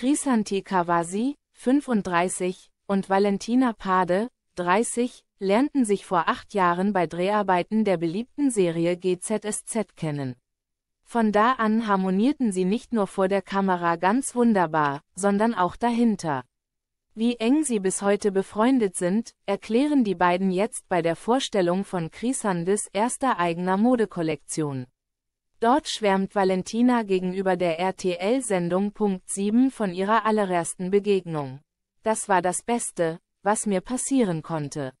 Chrisanti Kawasi, 35, und Valentina Pade, 30, lernten sich vor acht Jahren bei Dreharbeiten der beliebten Serie GZSZ kennen. Von da an harmonierten sie nicht nur vor der Kamera ganz wunderbar, sondern auch dahinter. Wie eng sie bis heute befreundet sind, erklären die beiden jetzt bei der Vorstellung von Chrisandes erster eigener Modekollektion. Dort schwärmt Valentina gegenüber der RTL-Sendung Punkt 7 von ihrer allerersten Begegnung. Das war das Beste, was mir passieren konnte.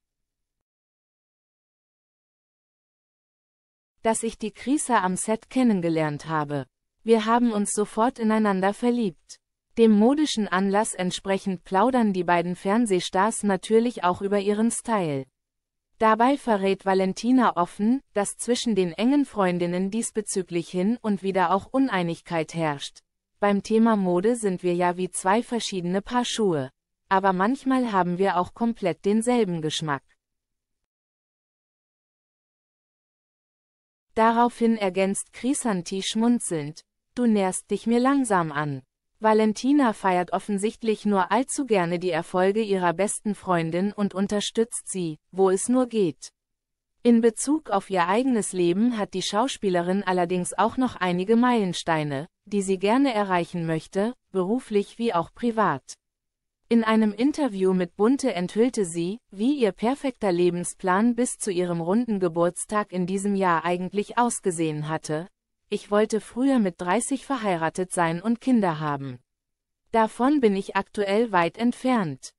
Dass ich die Krisa am Set kennengelernt habe. Wir haben uns sofort ineinander verliebt. Dem modischen Anlass entsprechend plaudern die beiden Fernsehstars natürlich auch über ihren Style. Dabei verrät Valentina offen, dass zwischen den engen Freundinnen diesbezüglich hin und wieder auch Uneinigkeit herrscht. Beim Thema Mode sind wir ja wie zwei verschiedene Paar Schuhe. Aber manchmal haben wir auch komplett denselben Geschmack. Daraufhin ergänzt Krisanti schmunzelnd, du näherst dich mir langsam an. Valentina feiert offensichtlich nur allzu gerne die Erfolge ihrer besten Freundin und unterstützt sie, wo es nur geht. In Bezug auf ihr eigenes Leben hat die Schauspielerin allerdings auch noch einige Meilensteine, die sie gerne erreichen möchte, beruflich wie auch privat. In einem Interview mit Bunte enthüllte sie, wie ihr perfekter Lebensplan bis zu ihrem runden Geburtstag in diesem Jahr eigentlich ausgesehen hatte, ich wollte früher mit 30 verheiratet sein und Kinder haben. Davon bin ich aktuell weit entfernt.